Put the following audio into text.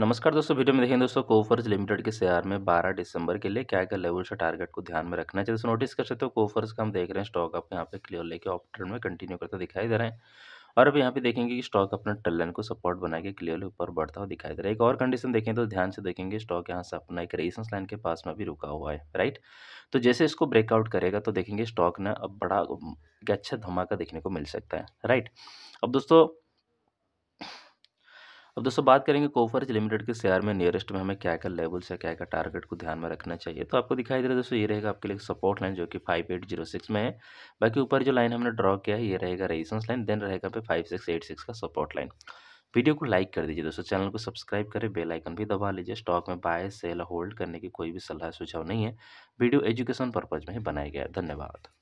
नमस्कार दोस्तों वीडियो में देखें दोस्तों कोफर्स लिमिटेड के शेयर में 12 दिसंबर के लिए क्या क्या लेवल्स और टारगेट को ध्यान में रखना चाहिए दोस्तों नोटिस कर सकते हो कोफर्स का हम देख रहे हैं स्टॉक आपको यहाँ पे क्लियर लेके ऑफ ट्रेंड में कंटिन्यू करता दिखाई दे रहे हैं और अब यहाँ पे देखेंगे कि स्टॉक अपने टलन को सपोर्ट बना के क्लियरली ऊपर बढ़ता हुआ दिखाई दे रहा है एक और कंडीशन देखें तो ध्यान से देखेंगे स्टॉक यहाँ से अपना एक रेजिस्टेंस लाइन के पास में भी रुका हुआ है राइट तो जैसे इसको ब्रेकआउट करेगा तो देखेंगे स्टॉक ने अब बड़ा अच्छा धमाका देखने को मिल सकता है राइट अब दोस्तों अब दोस्तों बात करेंगे कोफर्ज लिमिटेड के शेयर में नियरेस्ट में हमें क्या क्या लेवल्स है क्या क्या टारगेट को ध्यान में रखना चाहिए तो आपको दिखाई दे रहा है दोस्तों ये रहेगा आपके लिए सपोर्ट लाइन जो कि फाइव एट जीरो सिक्स में है बाकी ऊपर जो लाइन हमने ड्रॉ किया है ये रहेगा रेजिस्टेंस लाइन देन रहेगा पे फाइव सिक्स एट सिक्स का सपोर्ट लाइन वीडियो को लाइक कर दीजिए दोस्तों चैनल को सब्सक्राइब करें बेल आइकन भी दबा लीजिए स्टॉक में बाय सेल होल्ड करने की कोई भी सलाह सुझाव नहीं है वीडियो एजुकेशन पर्पज़ में ही बनाया गया है धन्यवाद